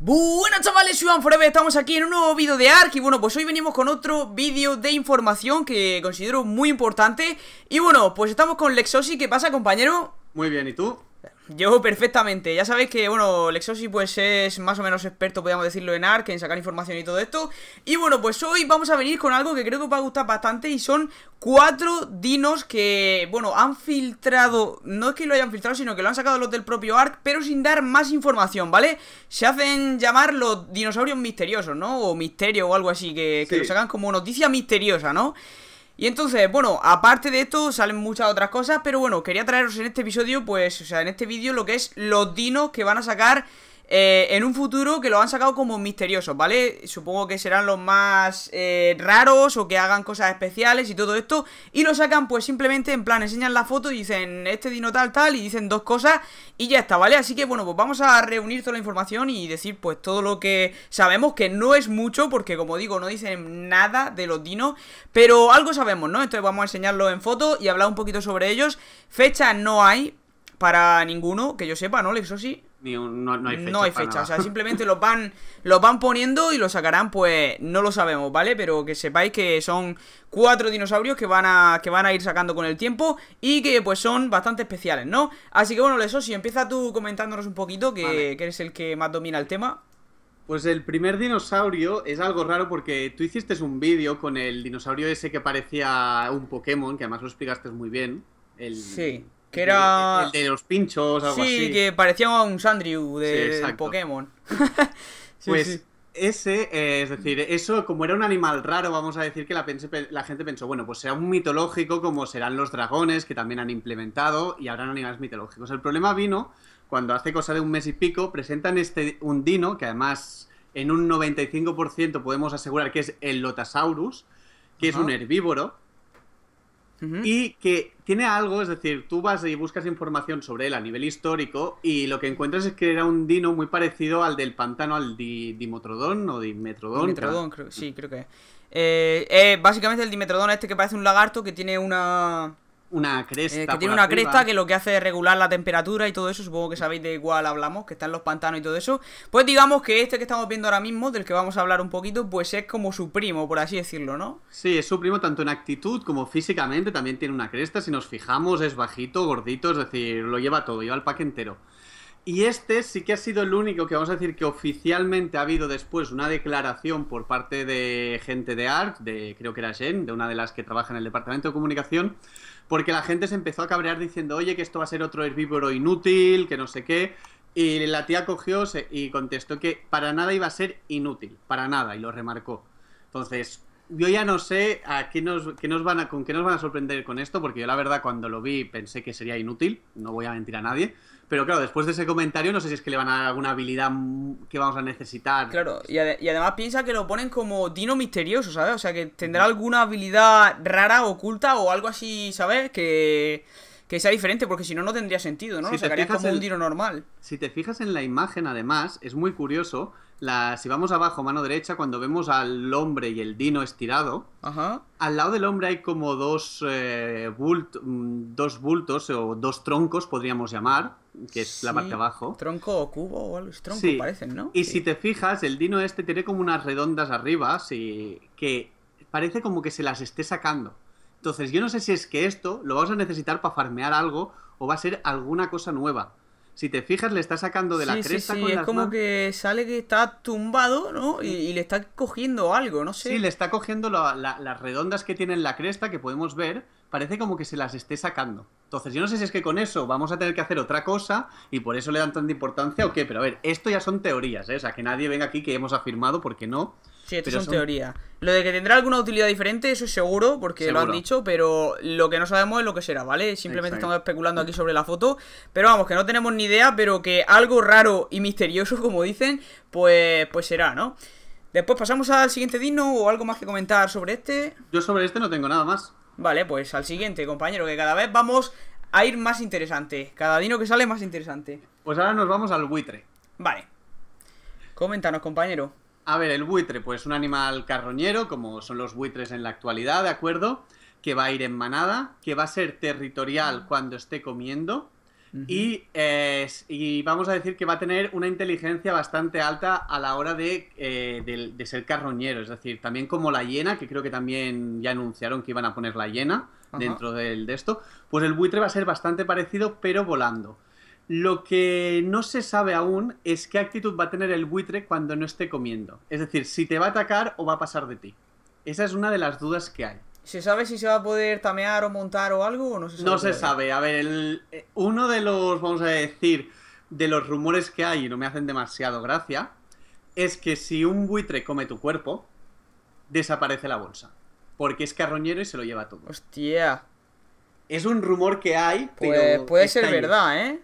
Buenas chavales, Soy Forever, estamos aquí en un nuevo vídeo de ARK Y bueno, pues hoy venimos con otro vídeo de información que considero muy importante Y bueno, pues estamos con Lexosi, ¿qué pasa compañero? Muy bien, ¿y tú? Yo perfectamente, ya sabéis que, bueno, Lexosi pues es más o menos experto, podríamos decirlo, en ARK, en sacar información y todo esto Y bueno, pues hoy vamos a venir con algo que creo que os va a gustar bastante y son cuatro dinos que, bueno, han filtrado, no es que lo hayan filtrado, sino que lo han sacado los del propio ARK, pero sin dar más información, ¿vale? Se hacen llamar los dinosaurios misteriosos, ¿no? O misterio o algo así, que, que lo sacan como noticia misteriosa, ¿no? Y entonces, bueno, aparte de esto salen muchas otras cosas, pero bueno, quería traeros en este episodio, pues, o sea, en este vídeo lo que es los dinos que van a sacar eh, en un futuro que lo han sacado como misteriosos, ¿vale? Supongo que serán los más eh, raros o que hagan cosas especiales y todo esto. Y lo sacan pues simplemente en plan, enseñan la foto y dicen este dino tal tal y dicen dos cosas y ya está, ¿vale? Así que bueno, pues vamos a reunir toda la información y decir pues todo lo que sabemos, que no es mucho porque como digo no dicen nada de los dinos, pero algo sabemos, ¿no? Entonces vamos a enseñarlo en foto y hablar un poquito sobre ellos. Fecha no hay para ninguno, que yo sepa, ¿no, Lexosi? no, hay fecha. o sea, simplemente los van, los van poniendo y los sacarán, pues no lo sabemos, ¿vale? Pero que sepáis que son cuatro dinosaurios que van a, que van a ir sacando con el tiempo y que pues son bastante especiales, ¿no? Así que bueno, eso si empieza tú comentándonos un poquito, que, eres el que más domina el tema. Pues el primer dinosaurio es algo raro porque tú hiciste un vídeo con el dinosaurio ese que parecía un Pokémon, que además lo explicaste muy bien. El... Sí que era. El, de los pinchos, algo sí, así. Sí, que parecía un Sandrew de, Pokémon. pues ese, eh, es decir, eso como era un animal raro, vamos a decir que la, gente pensó, bueno, pues será un mitológico como serán los dragones que también han implementado y habrán animales mitológicos. El problema vino cuando hace cosa de un mes y pico presentan este dino, que además en un 95% podemos asegurar que es el Lotasaurus, que es un herbívoro y que tiene algo, es decir, tú vas y buscas información sobre él a nivel histórico y lo que encuentras es que era un dino muy parecido al del pantano, al di Dimotrodón o Dimetrodón. Dimetrodón, sí, mm. creo que es. Eh, eh, básicamente el Dimetrodón este que parece un lagarto que tiene una... Eh, una cresta. que tiene una cresta que lo que hace es regular la temperatura y todo eso. Supongo que sabéis de cuál hablamos, que están los pantanos y todo eso. Pues digamos que este que estamos viendo ahora mismo, del que vamos a hablar un poquito, pues es como su primo, por así decirlo, ¿no? Sí, es su primo tanto en actitud como físicamente. También tiene una cresta. Si nos fijamos, es bajito, gordito, es decir, lo lleva todo, lleva el pack entero. Y este sí que ha sido el único que vamos a decir que oficialmente ha habido después una declaración por parte de gente de ARC, de creo que era Jen, de una de las que trabaja en el departamento de comunicación, porque la gente se empezó a cabrear diciendo, oye, que esto va a ser otro herbívoro inútil, que no sé qué. Y la tía cogió y contestó que para nada iba a ser inútil, para nada, y lo remarcó. Entonces, yo ya no sé a qué nos, nos van a, con qué nos van a sorprender con esto, porque yo la verdad cuando lo vi pensé que sería inútil, no voy a mentir a nadie. Pero claro, después de ese comentario, no sé si es que le van a dar alguna habilidad que vamos a necesitar. Claro, y, además piensa que lo ponen como Dino misterioso, ¿sabes? O sea, que tendrá alguna habilidad rara, oculta o algo así, ¿sabes? Que, que sea diferente, porque si no, no tendría sentido, ¿no? lo como un Dino normal. Si te fijas en la imagen, además, es muy curioso si vamos abajo, mano derecha, cuando vemos al hombre y el dino estirado, al lado del hombre hay como eh, mm, dos, bultos o dos troncos, podríamos llamar, que es la parte de abajo. Tronco o cubo o algo, tronco parecen, ¿no? Y si te fijas, el dino este tiene como unas redondas arriba, y que parece como que se las esté sacando. Entonces, yo no sé si es que esto lo vamos a necesitar para farmear algo o va a ser alguna cosa nueva si te fijas, le está sacando de la cresta sí, sí. es como que sale que está tumbado, ¿no? Y, le está cogiendo algo, no sé. Sí, le está cogiendo las redondas que tiene en la cresta, que podemos ver, parece como que se las esté sacando. Entonces, yo no sé si es que con eso vamos a tener que hacer otra cosa y por eso le dan tanta importancia o qué, pero a ver, esto ya son teorías, ¿eh? O sea, que nadie venga aquí que hemos afirmado, porque no, Sí, esto pero son, teoría. Lo de que tendrá alguna utilidad diferente, eso es seguro, porque lo han dicho, pero lo que no sabemos es lo que será, ¿vale? Simplemente estamos especulando aquí sobre la foto. Pero vamos, que no tenemos ni idea, pero que algo raro y misterioso, como dicen, pues, pues será, ¿no? Después pasamos al siguiente Dino o algo más que comentar sobre este. Yo sobre este no tengo nada más. Vale, pues al siguiente, compañero, que cada vez vamos a ir más interesante. Cada Dino que sale más interesante. Pues ahora nos vamos al buitre. Vale. Coméntanos, compañero. A ver, el buitre, pues un animal carroñero, como son los buitres en la actualidad, ¿de acuerdo? Que va a ir en manada, que va a ser territorial mm. cuando esté comiendo. Eh, y, vamos a decir que va a tener una inteligencia bastante alta a la hora eh, de, ser carroñero, es decir, también como la hiena, que creo que también ya anunciaron que iban a poner la hiena dentro de esto, pues el buitre va a ser bastante parecido pero volando. Lo que no se sabe aún es qué actitud va a tener el buitre cuando no esté comiendo. Es decir, si te va a atacar o va a pasar de ti. Esa es una de las dudas que hay. ¿Se sabe si se va a poder tamear o montar o algo? no se sabe. A ver, eh, uno de los, vamos a decir, de los rumores que hay, y no me hacen demasiado gracia, es que si un buitre come tu cuerpo, desaparece la bolsa. Porque es carroñero y se lo lleva todo. Hostia. Es un rumor que hay, pero. Pues puede ser verdad, ¿eh?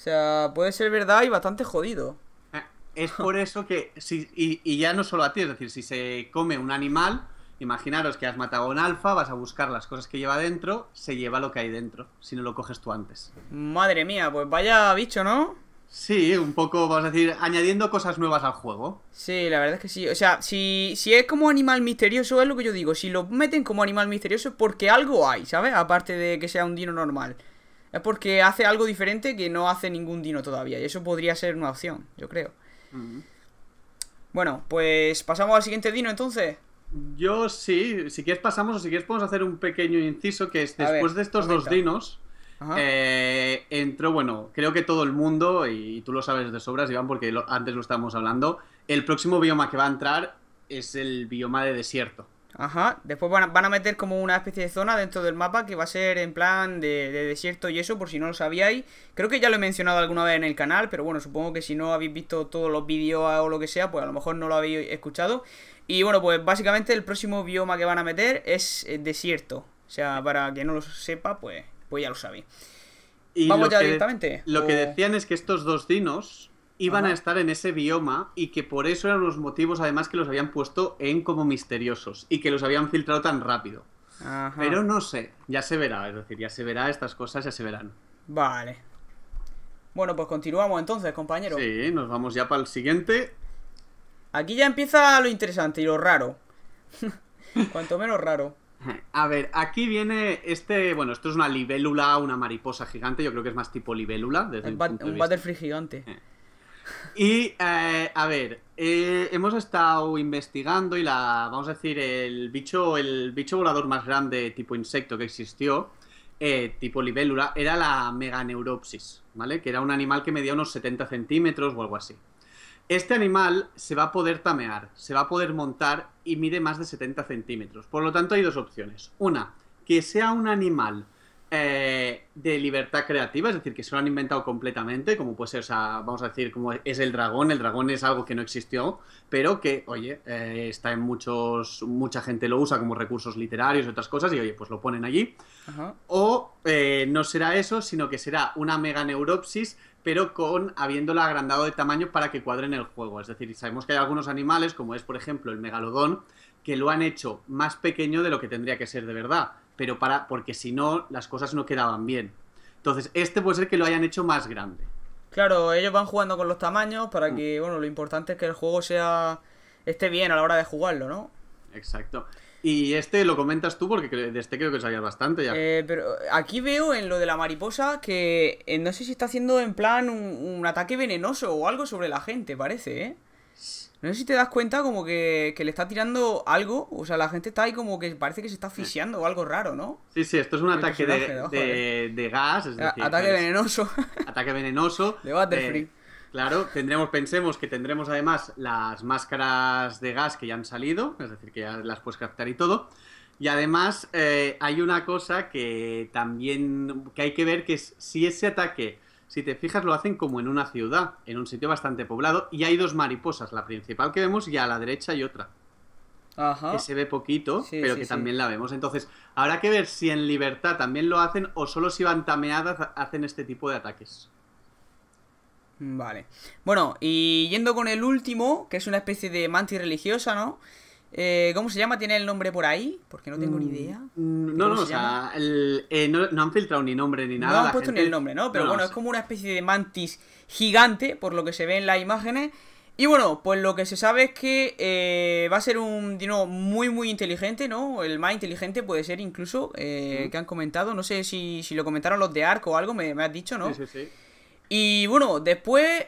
O sea, puede ser verdad y bastante jodido. Ah, es por eso que, si, y, ya no solo a ti, es decir, si se come un animal, imaginaros que has matado un alfa, vas a buscar las cosas que lleva dentro, se lleva lo que hay dentro, si no lo coges tú antes. Madre mía, pues vaya bicho, ¿no? Sí, un poco, vamos a decir, añadiendo cosas nuevas al juego. Sí, la verdad es que sí. O sea, si, si es como animal misterioso, es lo que yo digo. Si lo meten como animal misterioso es porque algo hay, ¿sabes? Aparte de que sea un dino normal. Es porque hace algo diferente que no hace ningún dino todavía. Y eso podría ser una opción, yo creo. Bueno, pues pasamos al siguiente dino entonces. Yo sí, si quieres pasamos o si quieres podemos hacer un pequeño inciso que es después de estos dos dinos, eh, entró, bueno, creo que todo el mundo, y tú lo sabes de sobras, Iván, porque antes lo estábamos hablando, el próximo bioma que va a entrar es el bioma de desierto. Ajá, después van a, meter como una especie de zona dentro del mapa que va a ser en plan de, desierto y eso, por si no lo sabíais. Creo que ya lo he mencionado alguna vez en el canal, pero bueno, supongo que si no habéis visto todos los vídeos o lo que sea, pues a lo mejor no lo habéis escuchado. Y bueno, pues básicamente el próximo bioma que van a meter es eh, desierto. O sea, para que no lo sepa, pues, pues ya lo sabéis. Y Vamos ya directamente. Lo que decían es que estos dos dinos iban a estar en ese bioma y que por eso eran los motivos además que los habían puesto en como misteriosos y que los habían filtrado tan rápido. Pero no sé, ya se verá, es decir, ya se verá, estas cosas ya se verán. Vale. Bueno, pues continuamos entonces, compañero. Sí, nos vamos ya para el siguiente. Aquí ya empieza lo interesante y lo raro. Cuanto menos raro. A ver, aquí viene este. Bueno, esto es una libélula, una mariposa gigante. Yo creo que es más tipo libélula. Desde de un gigante. Eh. Y, eh, a ver, eh, hemos estado investigando y la, vamos a decir, el bicho, el bicho volador más grande tipo insecto que existió, eh, tipo libélula, era la meganeuropsis, ¿vale? Que era un animal que medía unos 70 centímetros o algo así. Este animal se va a poder tamear, se va a poder montar y mide más de 70 centímetros. Por lo tanto, hay dos opciones. Una, que sea un animal eh, de libertad creativa, es decir, que se lo han inventado completamente, como puede ser, vamos a decir, como es el dragón, el dragón es algo que no existió, pero que, oye, eh, está en muchos, mucha gente lo usa como recursos literarios y otras cosas, y oye, pues lo ponen allí. O eh, no será eso, sino que será una mega neuropsis pero con habiéndola agrandado de tamaño para que cuadre en el juego. Es decir, sabemos que hay algunos animales, como es por ejemplo el megalodón, que lo han hecho más pequeño de lo que tendría que ser de verdad pero para, porque si no, las cosas no quedaban bien. Entonces, este puede ser que lo hayan hecho más grande. Claro, ellos van jugando con los tamaños para mm. que, bueno, lo importante es que el juego sea esté bien a la hora de jugarlo, ¿no? Exacto. Y este lo comentas tú porque de este creo que sabías bastante ya. Eh, pero aquí veo en lo de la mariposa que eh, no sé si está haciendo en plan un, ataque venenoso o algo sobre la gente, parece, ¿eh? No sé si te das cuenta como que, le está tirando algo, o sea, la gente está ahí como que parece que se está mm. asfixiando o algo raro, ¿no? Sí, sí, esto es un ataque de, de, gas, pues, Ataque venenoso. Ataque venenoso. de Butterfree. Eh, claro, tendremos, pensemos que tendremos además las máscaras de gas que ya han salido, es decir, que ya las puedes captar y todo. Y además eh, hay una cosa que también que hay que ver, que es si ese ataque si te fijas, lo hacen como en una ciudad, en un sitio bastante poblado, y hay dos mariposas, la principal que vemos y a la derecha hay otra. Ajá. Que se ve poquito, pero que también la vemos. Entonces, habrá que ver si en libertad también lo hacen o solo si van tameadas hacen este tipo de ataques. Vale. Bueno, y yendo con el último, que es una especie de mantis religiosa, ¿no? Eh, ¿Cómo se llama? ¿Tiene el nombre por ahí? Porque no tengo ni mm, idea. Mm, no, no, o sea, eh, no, han filtrado ni nombre ni nada. No han puesto ni el nombre, ¿no? Pero bueno, es como una especie de mantis gigante, por lo que se ve en las imágenes. Y bueno, pues lo que se sabe es que eh, va a ser un dino muy, muy inteligente, ¿no? El más inteligente puede ser incluso, eh, mm. que han comentado. No sé si, lo comentaron los de Arco o algo, me, has dicho, ¿no? Sí, sí, sí. Y bueno, después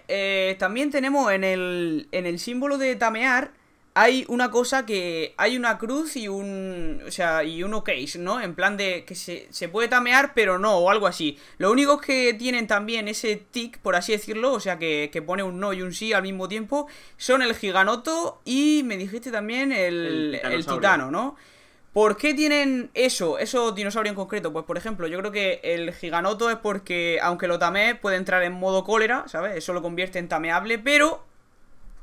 también tenemos en el, en el símbolo de tamear hay una cosa que hay una cruz y un o sea y un case no en plan de que se, se, puede tamear pero no o algo así lo único que tienen también ese tick por así decirlo o sea que, pone un no y un sí al mismo tiempo son el giganoto y me dijiste también el, el, titano no ¿Por qué tienen eso, esos dinosaurio en concreto? Pues por ejemplo, yo creo que el giganoto es porque, aunque lo tamee, puede entrar en modo cólera, ¿sabes? Eso lo convierte en tameable, pero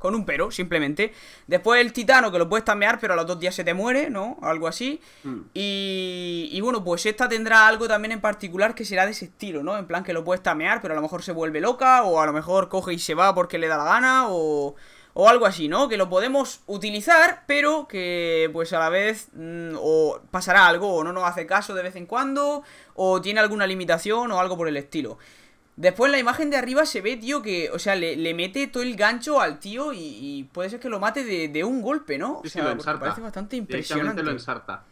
con un pero, simplemente. Después el titano, que lo puedes tamear, pero a los dos días se te muere, ¿no? Algo así. Mm. Y, bueno, pues esta tendrá algo también en particular que será de ese estilo, ¿no? En plan que lo puedes tamear, pero a lo mejor se vuelve loca, o a lo mejor coge y se va porque le da la gana, o, o algo así, ¿no? Que lo podemos utilizar, pero que pues a la vez mm, o pasará algo, o no nos hace caso de vez en cuando, o tiene alguna limitación, o algo por el estilo. Después en la imagen de arriba se ve, tío, que, o sea, le, mete todo el gancho al tío y, puede ser que lo mate de, un golpe, ¿no? O sea, parece bastante impresionante. lo ensarta.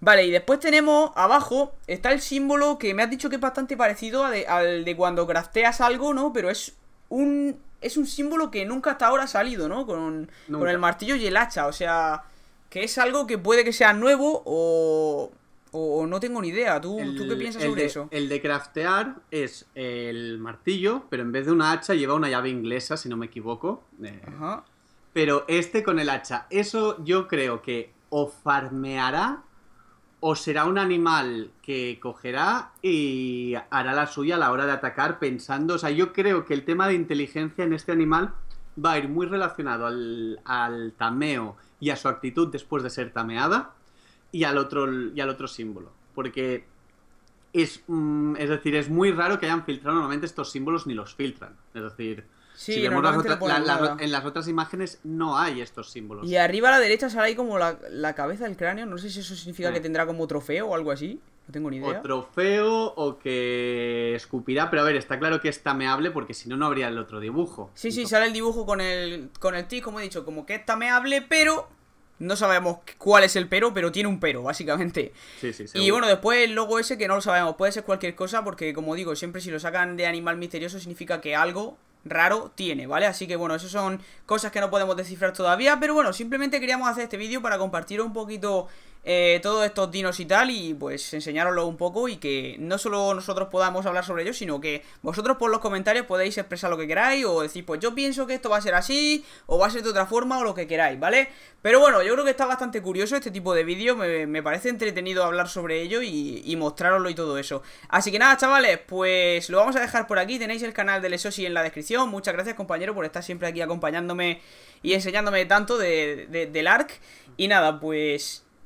Vale, y después tenemos abajo, está el símbolo que me has dicho que es bastante parecido al de cuando crafteas algo, ¿no? Pero es un, es un símbolo que nunca hasta ahora ha salido, ¿no? Con, con el martillo y el hacha, o sea, que es algo que puede que sea nuevo o o, no tengo ni idea. ¿Tú, qué piensas sobre eso? El de craftear es el martillo, pero en vez de una hacha lleva una llave inglesa, si no me equivoco. Eh, pero este con el hacha. Eso yo creo que o farmeará o será un animal que cogerá y hará la suya a la hora de atacar pensando, o sea, yo creo que el tema de inteligencia en este animal va a ir muy relacionado al, al tameo y a su actitud después de ser tameada y al otro, y al otro símbolo. Porque mm, es, decir, es muy raro que hayan filtrado, normalmente estos símbolos ni los filtran. Es decir, si en las otras imágenes no hay estos símbolos. Y arriba a la derecha sale ahí como la, cabeza del cráneo, no sé si eso significa mm. que tendrá como trofeo o algo así. No tengo ni idea. O trofeo o que escupirá, pero a ver, está claro que es tameable porque si no, no habría el otro dibujo. Sí, sí, sale el dibujo con el, con el tic, como he dicho, como que es tameable, pero no sabemos cuál es el pero, pero tiene un pero, básicamente. Sí, sí, y bueno, después el logo ese que no lo sabemos. Puede ser cualquier cosa porque, como digo, siempre si lo sacan de animal misterioso significa que algo raro tiene, ¿vale? Así que bueno, esas son cosas que no podemos descifrar todavía, pero bueno, simplemente queríamos hacer este vídeo para compartir un poquito eh, todos estos dinos y tal y pues enseñároslo un poco y que no solo nosotros podamos hablar sobre ellos, sino que vosotros por los comentarios podéis expresar lo que queráis o decir pues yo pienso que esto va a ser así o va a ser de otra forma o lo que queráis, ¿vale? Pero bueno, yo creo que está bastante curioso este tipo de vídeo, me, parece entretenido hablar sobre ello y, mostraroslo y todo eso. Así que nada, chavales, pues lo vamos a dejar por aquí, tenéis el canal de Lesosi en la descripción, muchas gracias compañero por estar siempre aquí acompañándome y enseñándome tanto del ARC y nada, pues...